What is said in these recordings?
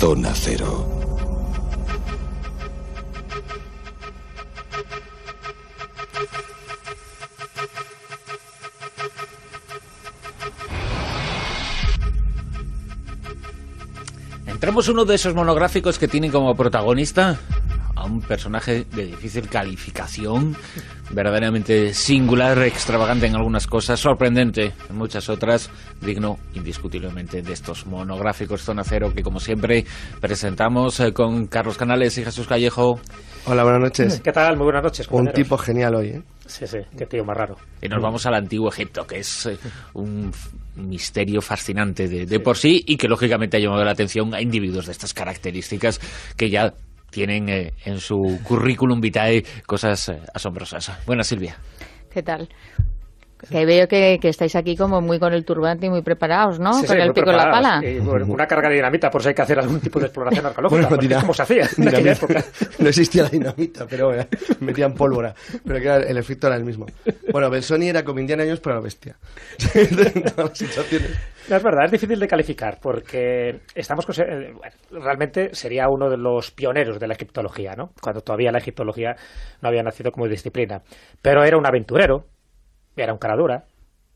Zona Cero. Entramos uno de esos monográficos que tienen como protagonista un personaje de difícil calificación, verdaderamente singular, extravagante en algunas cosas, sorprendente en muchas otras, digno indiscutiblemente de estos monográficos Zona Cero que como siempre presentamos eh, con Carlos Canales y Jesús Callejo. Hola, buenas noches. ¿Qué tal? Muy buenas noches. Un tipo genial hoy, ¿eh? Sí, sí, qué tío más raro. Y nos vamos al antiguo Egipto, que es eh, un misterio fascinante de, por sí y que lógicamente ha llamado la atención a individuos de estas características que ya tienen eh, en su currículum vitae cosas eh, asombrosas. Buenas, Silvia. ¿Qué tal? Que veo que, estáis aquí como muy con el turbante y muy preparados, ¿no? con el pico y la pala. una carga de dinamita por si hay que hacer algún tipo de exploración arqueológica. Bueno, se No existía la dinamita, pero eh, metían pólvora. Pero el efecto era el mismo. Bueno, Belsoni era como Indiana Jones, para la bestia. es verdad, es difícil de calificar porque estamos eh, realmente sería uno de los pioneros de la egiptología, ¿no? Cuando todavía la egiptología no había nacido como disciplina. Pero era un aventurero, era un caradura,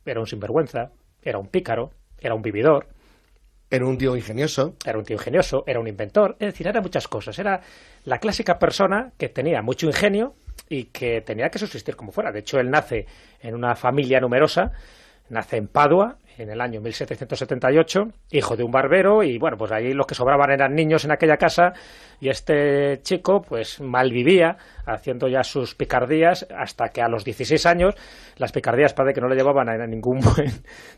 era un sinvergüenza, era un pícaro, era un vividor. Era un tío ingenioso. Era un tío ingenioso, era un inventor. Es decir, era muchas cosas. Era la clásica persona que tenía mucho ingenio y que tenía que subsistir como fuera. De hecho, él nace en una familia numerosa, nace en Padua, en el año 1778, hijo de un barbero, y bueno, pues ahí los que sobraban eran niños en aquella casa, y este chico pues mal vivía, haciendo ya sus picardías, hasta que a los 16 años, las picardías parece que no le llevaban a ningún buen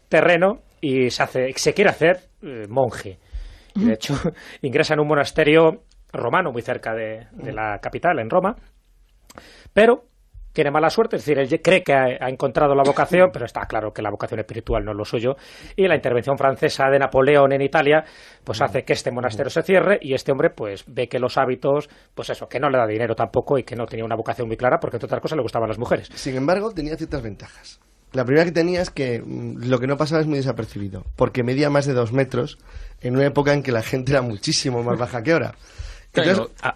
terreno, y se, hace, se quiere hacer eh, monje. de hecho, ingresa en un monasterio romano muy cerca de, de la capital, en Roma, pero tiene mala suerte, es decir, él cree que ha, encontrado la vocación, pero está claro que la vocación espiritual no es lo suyo, y la intervención francesa de Napoleón en Italia, pues hace que este monasterio se cierre, y este hombre, pues ve que los hábitos, pues eso, que no le da dinero tampoco, y que no tenía una vocación muy clara, porque entre otras cosas le gustaban las mujeres. Sin embargo, tenía ciertas ventajas. La primera que tenía es que mm, lo que no pasaba es muy desapercibido, porque medía más de dos metros en una época en que la gente era muchísimo más baja que ahora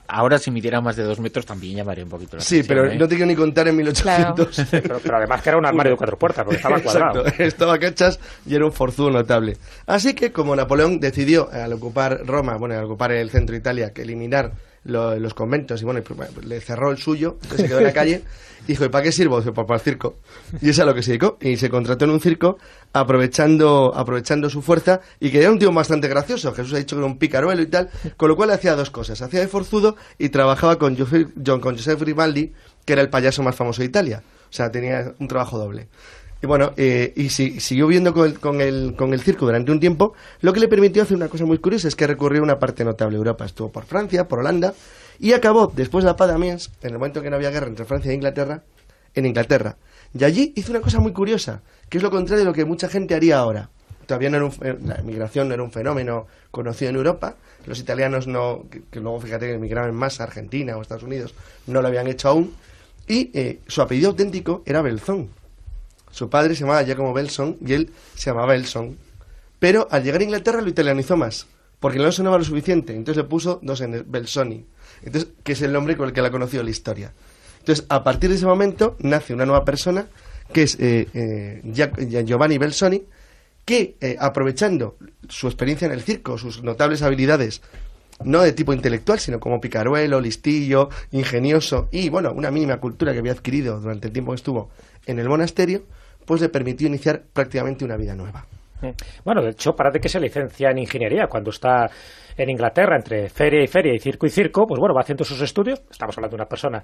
ahora si midiera más de dos metros también llamaría un poquito la Sí, pero ¿eh? no te quiero ni contar en 1800. Claro. pero, además que era un armario de cuatro puertas, porque estaba cuadrado. estaba cachas y era un forzudo notable. Así que como Napoleón decidió al ocupar Roma, bueno, al ocupar el centro de Italia, que eliminar los conventos. Y pues, bueno, le cerró el suyo, se quedó en la calle. Y dijo, para qué sirvo? Dijo, pues para el circo. Y es a lo que se dedicó. Y se contrató en un circo aprovechando, aprovechando su fuerza. Y que era un tío bastante gracioso. Jesús ha dicho que era un picaruelo y tal. Con lo cual hacía dos cosas. Hacía de forzudo y trabajaba con, John, Joseph Grimaldi, que era el payaso más famoso de Italia. O sea, tenía un trabajo doble. Y bueno, eh, y si, siguió viendo con el, con, el, con el, circo durante un tiempo, lo que le permitió hacer una cosa muy curiosa, es que recorrió una parte notable de Europa. Estuvo por Francia, por Holanda, y acabó, después de la paz en el momento que no había guerra entre Francia e Inglaterra, en Inglaterra. Y allí hizo una cosa muy curiosa, que es lo contrario de lo que mucha gente haría ahora. Todavía la emigración no era un fenómeno conocido en Europa. Los italianos no, que, luego fíjate que emigraron más a Argentina o Estados Unidos, no lo habían hecho aún. Y eh, su apellido auténtico era Belzón su padre se llamaba Giacomo Belson y él se llamaba Belson... Pero al llegar a Inglaterra lo italianizó más, porque no sonaba lo suficiente. Entonces le puso dos en Belsoni, entonces, que es el nombre con el que la conocido la historia. Entonces, a partir de ese momento, nace una nueva persona, que es eh, eh, eh, Giovanni Belsoni, que aprovechando su experiencia en el circo, sus notables habilidades, no de tipo intelectual, sino como picaruelo, listillo, ingenioso y, bueno, una mínima cultura que había adquirido durante el tiempo que estuvo en el monasterio, pues le permitió iniciar prácticamente una vida nueva. Mm. Bueno, de hecho, para de que se licencia en ingeniería cuando está en Inglaterra, entre feria y feria y circo y circo, pues bueno, va haciendo sus estudios. Estamos hablando de una persona,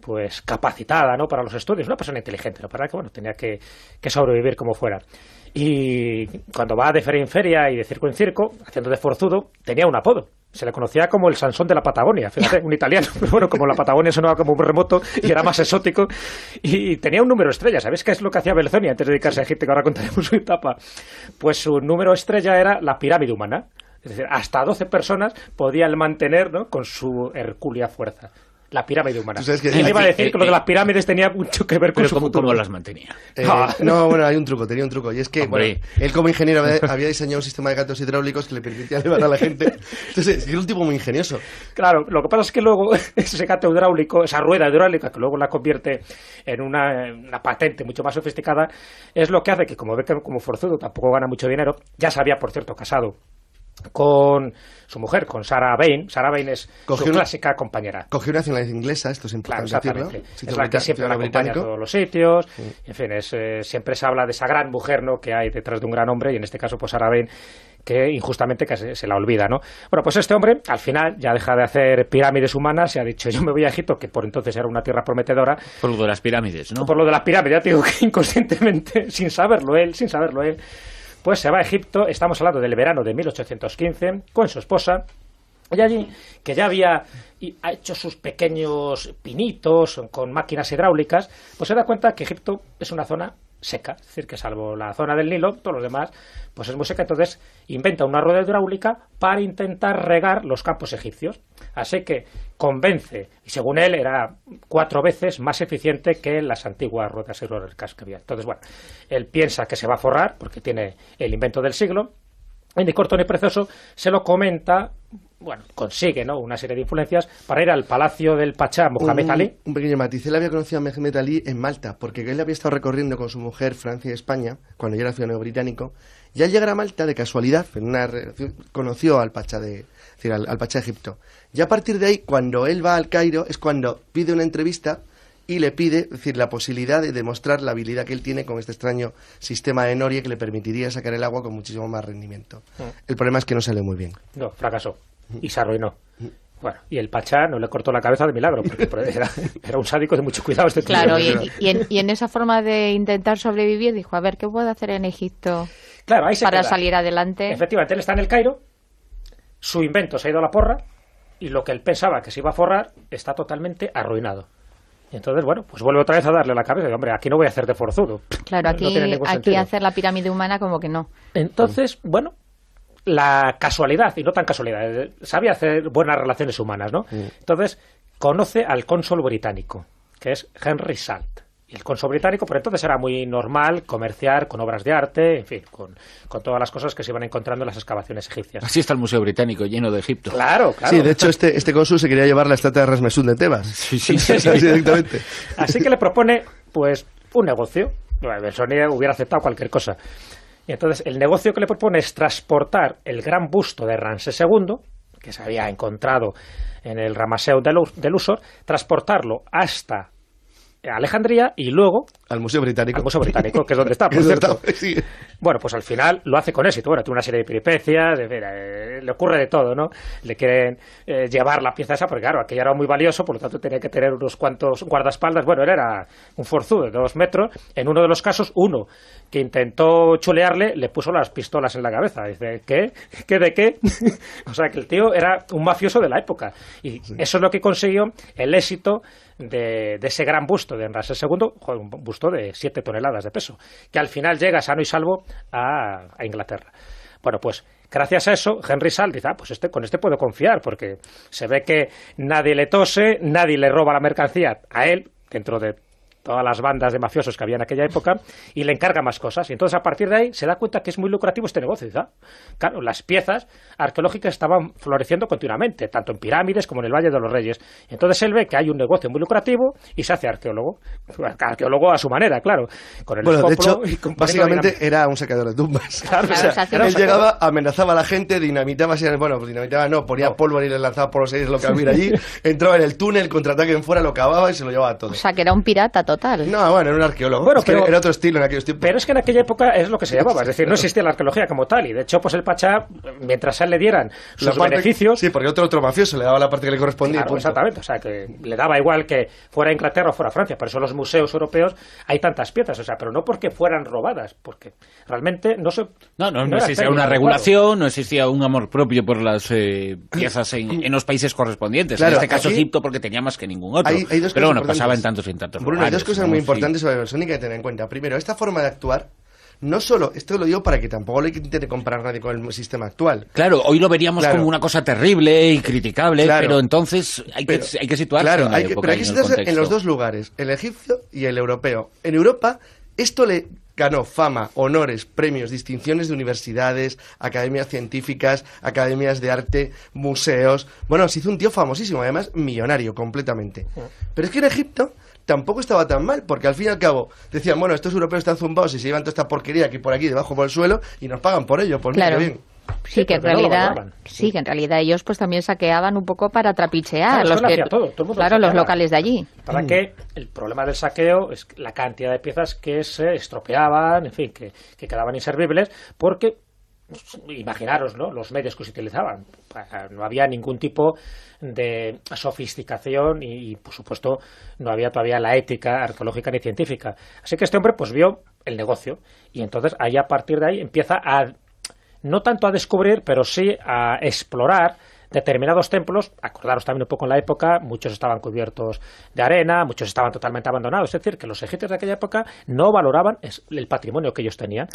pues, capacitada, ¿no?, para los estudios, una persona inteligente, pero para que, bueno, tenía que, que sobrevivir como fuera. Y cuando va de feria en feria y de circo en circo, haciendo de forzudo, tenía un apodo. Se le conocía como el Sansón de la Patagonia, fíjate, un italiano. Pero bueno, como la Patagonia sonaba como un remoto y era más exótico. Y tenía un número estrella. ¿Sabes qué es lo que hacía Belzoni antes de dedicarse a Egipto? Que ahora contaremos su etapa. Pues su número estrella era la pirámide humana. Es decir, hasta 12 personas podían mantener con su hercúlea fuerza. La pirámide humana. él iba a decir eh, que lo de eh, las pirámides tenía mucho que ver con pero su cómo, ¿cómo las mantenía? Eh, ah. No, bueno, hay un truco, tenía un truco. Y es que él como ingeniero había diseñado un sistema de gatos hidráulicos que le permitía elevar a la gente. Entonces, era un tipo muy ingenioso. Claro, lo que pasa es que luego ese gato hidráulico, esa rueda hidráulica que luego la convierte en una, patente mucho más sofisticada, es lo que hace que como ve que como forzudo tampoco gana mucho dinero, ya se había, por cierto, casado con su mujer, con Sarah Bain. Sarah Bain es su una, clásica compañera. Cogió una ciudad inglesa, esto es importante Es la que siempre la acompaña a todos los sitios. En fin, es, eh, siempre se habla de esa gran mujer ¿no? que hay detrás de un gran hombre y en este caso pues Sarah Bain que injustamente casi se la olvida, ¿no? Bueno, pues este hombre al final ya deja de hacer pirámides humanas y ha dicho yo me voy a Egipto, que por entonces era una tierra prometedora. Por lo de las pirámides, ¿no? Por lo de las pirámides, ya digo que inconscientemente, sin saberlo él, sin saberlo él, pues se va a Egipto, estamos hablando del verano de 1815, con su esposa, y allí, que ya había hecho sus pequeños pinitos con máquinas hidráulicas, pues se da cuenta que Egipto es una zona seca, es decir, que salvo la zona del Nilo, todos los demás, pues es muy seca. Entonces inventa una rueda hidráulica para intentar regar los campos egipcios. Así que convence, y según él era cuatro veces más eficiente que las antiguas ruedas hidráulicas que había. Entonces, bueno, él piensa que se va a forrar porque tiene el invento del siglo, y ni corto ni precioso se lo comenta bueno, consigue ¿no? una serie de influencias para ir al palacio del Pachá Mohamed Ali. Un pequeño matiz, él había conocido a Mohamed Ali en Malta, porque él había estado recorriendo con su mujer Francia y España, cuando yo era ciudadano británico, y al llegar a Malta, de casualidad, conoció al Pachá de, Egipto. Y a partir de ahí, cuando él va al Cairo, es cuando pide una entrevista y le pide decir, la posibilidad de demostrar la habilidad que él tiene con este extraño sistema de noria que le permitiría sacar el agua con muchísimo más rendimiento. Mm. El problema es que no sale muy bien. No, fracasó y se arruinó. Bueno, y el Pachá no le cortó la cabeza de milagro, porque era, un sádico de mucho cuidado este Claro, y, en, esa forma de intentar sobrevivir dijo, a ver, ¿qué puedo hacer en Egipto claro, para salir adelante? Efectivamente, él está en el Cairo, su invento se ha ido a la porra, y lo que él pensaba que se iba a forrar está totalmente arruinado. entonces, bueno, pues vuelve otra vez a darle la cabeza y, hombre, aquí no voy a hacer de forzudo. Claro, aquí, aquí hacer la pirámide humana como que no. Entonces, bueno, la casualidad, y no tan casualidad, eh, sabe hacer buenas relaciones humanas, ¿no? Mm. Entonces, conoce al cónsul británico, que es Henry Salt. Y el cónsul británico, por entonces era muy normal comerciar con obras de arte, en fin, con, todas las cosas que se iban encontrando en las excavaciones egipcias. Así está el Museo Británico, lleno de Egipto. Claro, claro. Sí, de hecho, este, este cónsul se quería llevar la estatua de Rasmesud de Tebas. Sí, sí, Así, directamente. Así que le propone, pues, un negocio. Bueno, hubiera aceptado cualquier cosa. Y entonces el negocio que le propone es transportar el gran busto de Ramsés II, que se había encontrado en el ramaseo del Usor, transportarlo hasta Alejandría y luego al Museo Británico. Al Museo Británico, que es donde está, por Bueno, pues al final lo hace con éxito. Bueno, tiene una serie de peripecias, de, eh, le ocurre de todo, ¿no? Le quieren eh, llevar la pieza esa, porque claro, aquello era muy valioso, por lo tanto tenía que tener unos cuantos guardaespaldas. Bueno, él era un forzudo de dos metros. En uno de los casos, uno que intentó chulearle, le puso las pistolas en la cabeza. Dice, ¿qué? ¿Qué de qué? o sea, que el tío era un mafioso de la época. Y eso es lo que consiguió el éxito de, ese gran busto de enras II, un busto de 7 toneladas de peso, que al final llega sano y salvo a, Inglaterra. Bueno, pues gracias a eso, Henry Sal dice, ah, pues este, con este puedo confiar, porque se ve que nadie le tose, nadie le roba la mercancía a él, dentro de todas las bandas de mafiosos que había en aquella época, y le encarga más cosas. Y entonces a partir de ahí se da cuenta que es muy lucrativo este negocio. Claro, las piezas arqueológicas estaban floreciendo continuamente, tanto en pirámides como en el Valle de los Reyes. Entonces él ve que hay un negocio muy lucrativo y se hace arqueólogo. Arqueólogo a su manera, claro. Con el bueno, de hecho, básicamente era un saqueador de tumbas. Claro, él llegaba, amenazaba a la gente, dinamitaba, bueno, pues dinamitaba no, ponía pólvora y le lanzaba por los seis lo que había allí, entraba en el túnel, contraataque en fuera, lo cavaba y se lo llevaba todo. O sea, que era un pirata todo no, bueno, era un arqueólogo. pero, era otro estilo en aquellos tiempos. Pero es que en aquella época es lo que se llamaba, es decir, no existía la arqueología como tal. Y de hecho, pues el Pachá, mientras él le dieran los beneficios. Sí, porque otro, otro mafioso le daba la parte que le correspondía. exactamente, o sea, que le daba igual que fuera Inglaterra o fuera Francia. Por eso los museos europeos hay tantas piezas, o sea, pero no porque fueran robadas, porque realmente no se. No, no, no, existía una regulación, no existía un amor propio por las eh, piezas en, los países correspondientes. en este caso, Egipto, porque tenía más que ningún otro. pero bueno, pasaba en tantos y tantos. Bruno, dos cosas muy importantes sobre Versónica que tener en cuenta. Primero, esta forma de actuar no solo, esto lo digo para que tampoco le intente comparar nadie con el sistema actual. Claro, hoy lo veríamos como una cosa terrible y criticable, pero entonces hay, que, hay situarse en pero hay que en los dos lugares, el egipcio y el europeo. En Europa, esto le ganó fama, honores, premios, distinciones de universidades, academias científicas, academias de arte, museos. Bueno, se hizo un tío famosísimo, además millonario completamente. Mm. Pero es que en Egipto tampoco estaba tan mal, porque al fin y al cabo decían, bueno, estos europeos están zumbados y se llevan toda esta porquería aquí por aquí, debajo por el suelo, y nos pagan por ello, por pues claro. bien. Sí, que en realidad sí que en realidad ellos pues también saqueaban un poco para trapichear los, claro, los locales de allí para mm. que el problema del saqueo es la cantidad de piezas que se estropeaban en fin que, que quedaban inservibles porque imaginaros los medios que se utilizaban. Ah, no había ningún tipo de sofisticación y, por supuesto, no había todavía la ética arqueológica ni científica. Así que este hombre pues vio el negocio y entonces ahí a partir de ahí empieza a, no tanto a descubrir, pero sí a explorar determinados templos, acordaros también un poco en la época, muchos estaban cubiertos de arena, muchos estaban totalmente abandonados, es decir, que los egipcios de aquella época no valoraban el patrimonio que ellos tenían.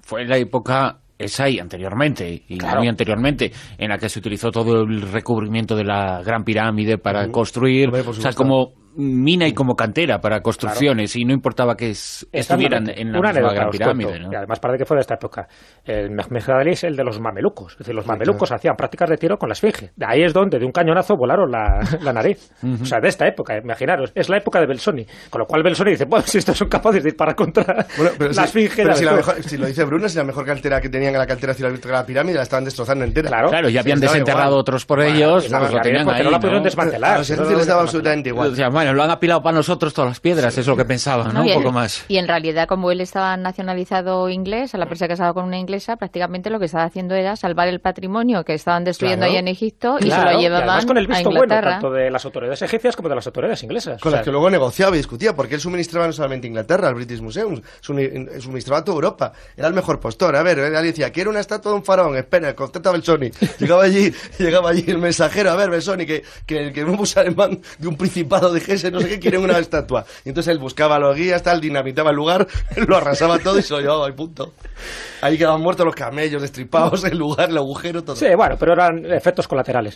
Fue la época ahí, anteriormente y muy anteriormente, en la que se utilizó todo el recubrimiento de la Gran Pirámide para construir. o sea, como mina y como cantera para construcciones y no importaba que estuvieran en la gran pirámide. ¿no? Y además parece que fue de esta época. El Mehmed es el de los mamelucos. Es decir, los mamelucos hacían prácticas de tiro con la esfinge. De ahí es donde de un cañonazo volaron la, la nariz. O sea, de esta época, imaginaros. Es la época de Belsoni. Con lo cual Belsoni dice, bueno, si estos son capaces de disparar contra las la esfinge... Si, lo dice Bruno, si la mejor cantera que tenían en la cantera hacia la, pirámide la estaban destrozando entera. Claro, y ya habían desenterrado otros por ellos. Pues no, tenían ahí, no la pudieron desmantelar. absolutamente igual bueno, lo han apilado para nosotros todas las piedras, es lo que pensaba, ¿no? Un poco más. Y en realidad, como él estaba nacionalizado inglés, a la persona casado con una inglesa, prácticamente lo que estaba haciendo era salvar el patrimonio que estaban destruyendo ahí en Egipto y se lo llevaban y con el visto bueno tanto de las autoridades egipcias como de las autoridades inglesas. Con las que luego negociaba y discutía, porque él suministraba no solamente Inglaterra, al British Museum, suministraba toda Europa. Era el mejor postor. A ver, él eh, decía, quiero una estatua de un faraón, espera, contesta a Belsoni. Llegaba allí, llegaba allí el mensajero, a ver, Belsoni, que, que, que vamos de un principado de no sé qué, quieren una estatua. Y entonces él buscaba a los guías, él dinamitaba el lugar, lo arrasaba todo y se lo llevaba y punto. Ahí quedaban muertos los camellos, destripados, el lugar, el agujero, todo. Sí, bueno, pero eran efectos colaterales.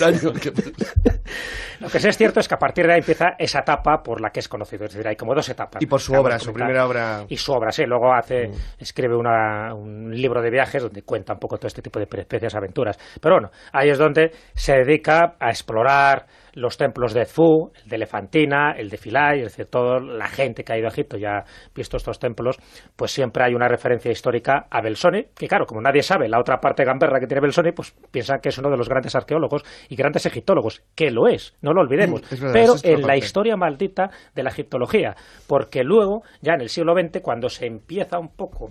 Daño, Lo que sí es cierto es que a partir de ahí empieza esa etapa por la que es conocido. Es decir, hay como dos etapas. Y por su obra, su primera obra. Y su obra, sí. Luego hace, mm. escribe un libro de viajes donde cuenta un poco todo este tipo de especies, aventuras. Pero bueno, ahí es donde se dedica a explorar los templos de Zú, el de Elefantina, el de Philae, es decir, toda la gente que ha ido a Egipto ya ha visto estos templos, pues siempre hay una referencia histórica a Belsone, que claro, como nadie sabe la otra parte gamberra que tiene Belsone, pues piensa que es uno de los grandes arqueólogos y grandes egiptólogos, que lo es, no lo olvidemos, pero en la historia maldita de la egiptología, porque luego, ya en el siglo XX, cuando se empieza un poco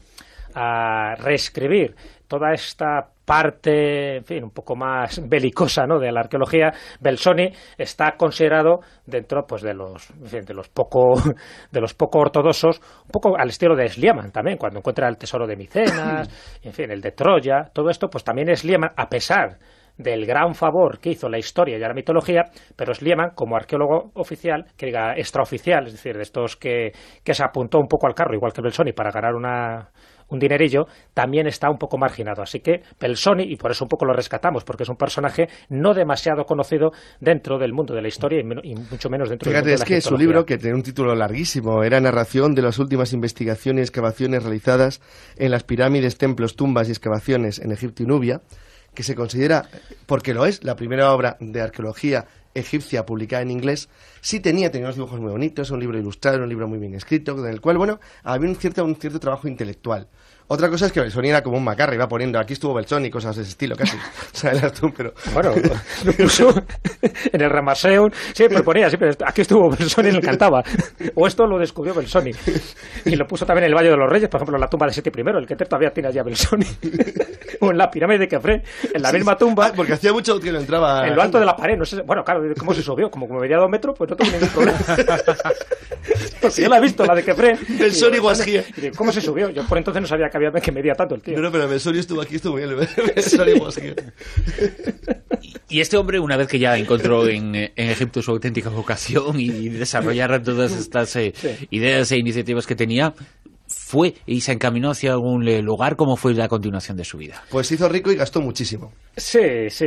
a reescribir toda esta parte, en fin, un poco más belicosa, ¿no? De la arqueología, Belsoni está considerado dentro, pues, de los, de los poco, de los poco ortodoxos, un poco al estilo de Slieman también, cuando encuentra el tesoro de Micenas, en fin, el de Troya, todo esto, pues también Slieman a pesar del gran favor que hizo la historia y la mitología, pero Slieman como arqueólogo oficial, que diga extraoficial, es decir, de estos que, que se apuntó un poco al carro, igual que Belsoni, para ganar una un dinerillo, también está un poco marginado. Así que Pelsoni y por eso un poco lo rescatamos, porque es un personaje no demasiado conocido dentro del mundo de la historia y, mucho menos dentro de la es que su libro que tiene un título larguísimo, era narración de las últimas investigaciones y excavaciones realizadas en las pirámides, templos, tumbas y excavaciones en Egipto y Nubia, que se considera, porque lo es, la primera obra de arqueología egipcia publicada en inglés, sí tenía, tenía unos dibujos muy bonitos, un libro ilustrado, un libro muy bien escrito, en el cual, bueno, había un cierto, un cierto trabajo intelectual. Otra cosa es que Belsoni era como un macarra, iba poniendo aquí estuvo Belsoni y cosas de ese estilo casi. o sea, era tú, pero. Bueno, lo puso en el Ramaseum, siempre ponía, siempre aquí estuvo Belsoni y le cantaba. O esto lo descubrió Belsoni Y lo puso también en el Valle de los Reyes, por ejemplo, en la tumba de Seti I, el que te todavía tienes ya Belsoni o en la pirámide de Kefré, en la misma tumba. Ah, porque hacía mucho que no entraba. En lo alto de la pared, no sé. Bueno, claro, ¿cómo se subió? Como, como medía dos metros, pues no tenía ningún problema. Pues yo la he visto, la de Kefré. Belsoni Guasquía. ¿Cómo se subió? Yo por entonces no sabía sabía que medía tanto el tiempo. No, pero Belsoni estuvo aquí, estuvo bien. Y este hombre, una vez que ya encontró en, Egipto su auténtica vocación y desarrollar todas estas eh, ideas e iniciativas que tenía, fue y se encaminó hacia algún eh, lugar, ¿cómo fue la continuación de su vida? Pues se hizo rico y gastó muchísimo. Sí, sí,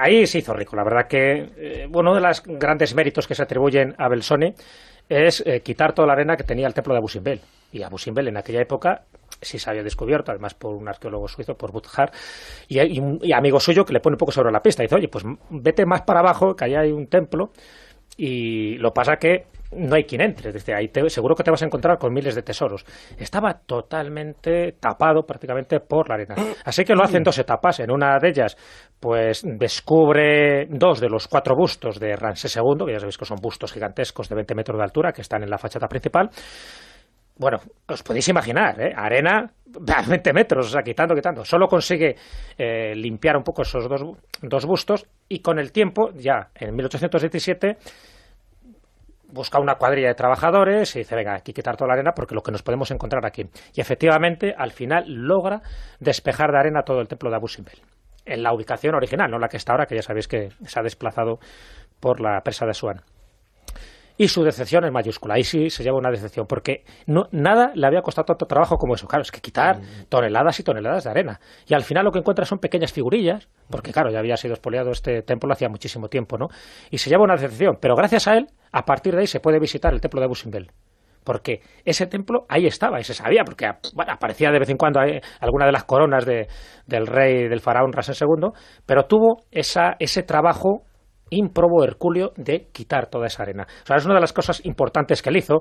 ahí se hizo rico. La verdad que eh, uno de los grandes méritos que se atribuyen a Belsoni es quitar toda la arena que tenía el templo de Abu Simbel. Y Abu Simbel en aquella época si se había descubierto, además por un arqueólogo suizo, por butjar y, y, un amigo suyo que le pone un poco sobre la pista. Y dice, oye, pues vete más para abajo, que allá hay un templo, y lo pasa que no hay quien entre. Desde ahí seguro que te vas a encontrar con miles de tesoros. Estaba totalmente tapado prácticamente por la arena. Así que lo hacen dos etapas. En una de ellas, pues descubre dos de los cuatro bustos de Ramsés II, que ya sabéis que son bustos gigantescos de 20 metros de altura que están en la fachada principal bueno, os podéis imaginar, ¿eh? arena 20 metros, o sea, quitando, quitando. Solo consigue eh, limpiar un poco esos dos, dos, bustos y con el tiempo, ya en 1817, busca una cuadrilla de trabajadores y dice, venga, aquí quitar toda la arena porque lo que nos podemos encontrar aquí. Y efectivamente, al final logra despejar de arena todo el templo de Abu Simbel. En la ubicación original, no la que está ahora, que ya sabéis que se ha desplazado por la presa de Suan. Y su decepción es mayúscula. Ahí sí se lleva una decepción, porque no, nada le había costado tanto trabajo como eso. Claro, es que quitar mm. toneladas y toneladas de arena. Y al final lo que encuentra son pequeñas figurillas, porque claro, ya había sido expoliado este templo hacía muchísimo tiempo, ¿no? Y se lleva una decepción. Pero gracias a él, a partir de ahí se puede visitar el templo de Busimbel porque ese templo ahí estaba y se sabía, porque aparecía de vez en cuando eh, alguna de las coronas de, del rey del faraón Rasen II, pero tuvo esa, ese trabajo improbo hercúleo de quitar toda esa arena. O sea, es una de las cosas importantes que él hizo,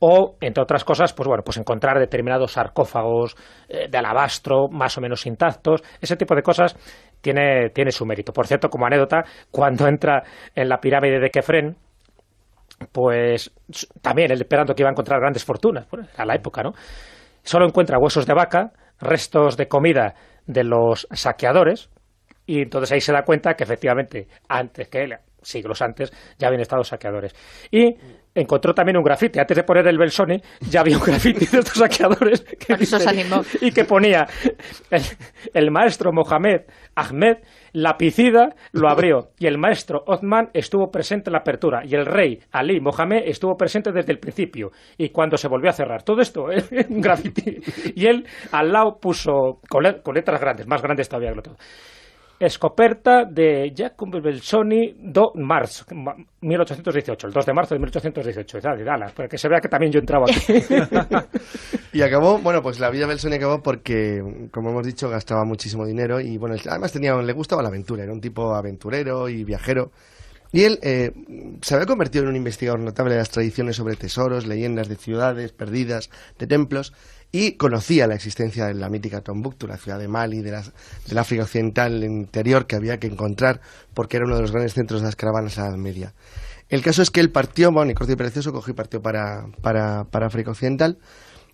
o, entre otras cosas, pues bueno, pues encontrar determinados sarcófagos eh, de alabastro, más o menos intactos, ese tipo de cosas tiene, tiene su mérito. Por cierto, como anécdota, cuando entra en la pirámide de Kefren, pues también él esperando que iba a encontrar grandes fortunas, pues, a la época, ¿no? Solo encuentra huesos de vaca, restos de comida de los saqueadores, y entonces ahí se da cuenta que efectivamente, antes que él, siglos antes, ya habían estado saqueadores. Y encontró también un grafiti. Antes de poner el Belsone, ya había un grafiti de estos saqueadores. Que Y que ponía, el, maestro Mohamed Ahmed, lapicida, lo abrió. Y el maestro Othman estuvo presente en la apertura. Y el rey Ali Mohamed estuvo presente desde el principio. Y cuando se volvió a cerrar todo esto, es un grafiti. Y él al lado puso, con, letras grandes, más grandes todavía que lo todo Escoperta de Giacomo Belsoni do Marzo, 1818, el 2 de marzo de 1818, de Dallas, para que se vea que también yo entraba aquí. y acabó, bueno, pues la vida de Belsoni acabó porque, como hemos dicho, gastaba muchísimo dinero y, bueno, además tenía, le gustaba la aventura, era un tipo aventurero y viajero. Y él eh, se había convertido en un investigador notable de las tradiciones sobre tesoros, leyendas de ciudades perdidas, de templos, y conocía la existencia de la mítica Tombuctú, la ciudad de Mali, de del África Occidental interior que había que encontrar porque era uno de los grandes centros de las caravanas a la Media. El caso es que él partió, bueno, y corto y precioso, cogió y partió para, África Occidental.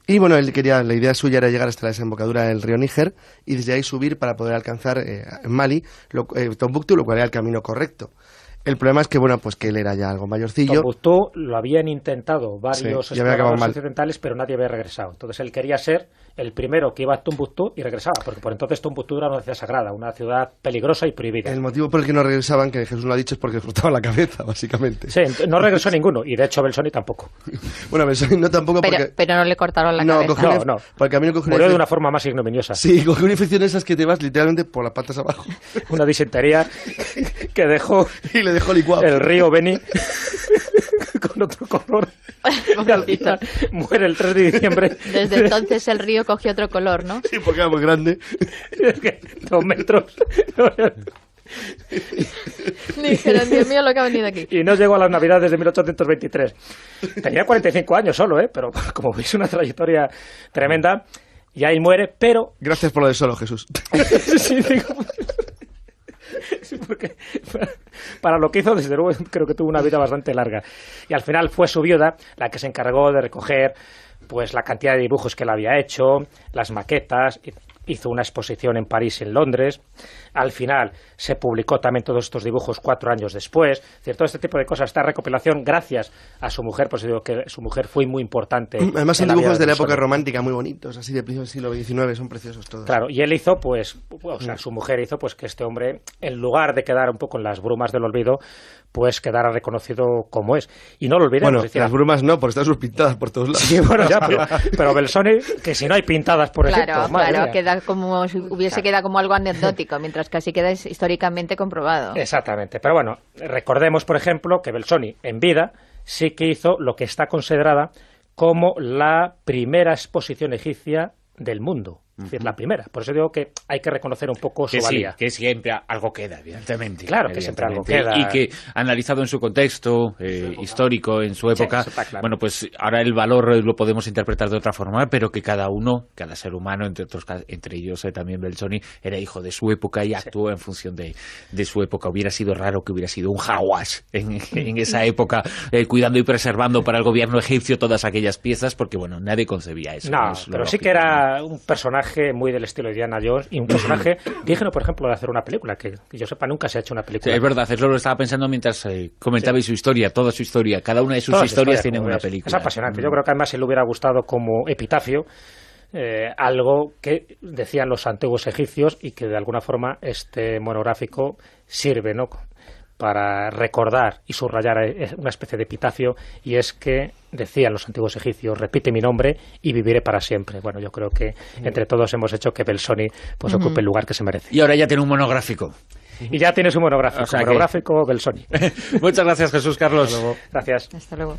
Y bueno, él quería, la idea suya era llegar hasta la desembocadura del río Níger y desde ahí subir para poder alcanzar en eh, Mali, lo, eh, Tombuctú, lo cual era el camino correcto. El problema es que, bueno, pues que él era ya algo mayorcillo. Tombuctú lo habían intentado varios sí, pero nadie había regresado. Entonces él quería ser el primero que iba a Tumbuctú y regresaba, porque por entonces Tumbuctú era una ciudad sagrada, una ciudad peligrosa y prohibida. El motivo por el que no regresaban, que Jesús lo ha dicho, es porque les la cabeza, básicamente. Sí, no regresó ninguno, y de hecho Belsoni tampoco. bueno, Belsoni no tampoco pero, Pero no le cortaron la cabeza. No, no, porque a mí no cogió Murió de una forma más ignominiosa. Sí, cogió una infección esas que te vas literalmente por las patas abajo. una disentería que dejó... y le dejó licuado. El río Beni con otro color. Muere el 3 de diciembre. Desde entonces el río cogió otro color, ¿no? Sí, porque era muy grande. dos metros. Dijeron, Dios mío, lo que ha venido aquí. Y no llegó a las Navidades de 1823. Tenía 45 años solo, ¿eh? Pero como veis, una trayectoria tremenda. Y ahí muere, pero... Gracias por lo de solo, Jesús. sí, digo... Porque para lo que hizo, desde luego, creo que tuvo una vida bastante larga. Y al final fue su viuda la que se encargó de recoger pues la cantidad de dibujos que él había hecho, las maquetas hizo una exposición en París y en Londres. Al final se publicó también todos estos dibujos cuatro años después. cierto, todo este tipo de cosas, esta recopilación, gracias a su mujer, pues digo que su mujer fue muy importante. Mm, además son dibujos de, la época romántica muy bonitos, así de del siglo XIX, son preciosos todos. Claro, y él hizo, pues, o sea, su mujer hizo pues que este hombre, en lugar de quedar un poco en las brumas del olvido, pues quedará reconocido como es. Y no lo olvidemos. Bueno, las brumas no, porque están sus pintadas por todos lados. pero, Belsoni, que si no hay pintadas por ejemplo. Claro, queda como si hubiese quedado como algo anecdótico, mientras que así queda históricamente comprobado. Exactamente. Pero bueno, recordemos, por ejemplo, que Belsoni en vida sí que hizo lo que está considerada como la primera exposición egipcia del mundo. Es la primera. Por eso digo que hay que reconocer un poco su valía. que siempre algo queda, evidentemente. Claro, que siempre algo queda. Y que analizado en su contexto eh, histórico, en su época, bueno, pues ahora el valor lo podemos interpretar de otra forma, pero que cada uno, cada ser humano, entre otros, entre ellos eh, también Belzoni, era hijo de su época y actuó en función de, su época. Hubiera sido raro que hubiera sido un Hawas en, esa época, eh, cuidando y preservando para el gobierno egipcio todas aquellas piezas, porque, bueno, nadie concebía eso. No, pero sí que era un personaje muy del estilo de Diana Jones y un personaje digno, por ejemplo, de hacer una película, que, yo sepa nunca se ha hecho una película. es verdad, es lo estaba pensando mientras eh, comentabais su historia, toda su historia, cada una de sus historias, tiene una película. Es apasionante, yo mm. creo que además se le hubiera gustado como epitafio eh, algo que decían los antiguos egipcios y que de alguna forma este monográfico sirve, ¿no? para recordar y subrayar eh, una especie de epitafio, y es que decían los antiguos egipcios, repite mi nombre y viviré para siempre. Bueno, yo creo que mm. entre todos hemos hecho que Belsoni pues, ocupe el lugar que se merece. Y ahora ya tiene un monográfico. Y ya tiene su monográfico, monográfico Belsoni. Muchas gracias, Jesús Carlos. Gracias. Hasta luego.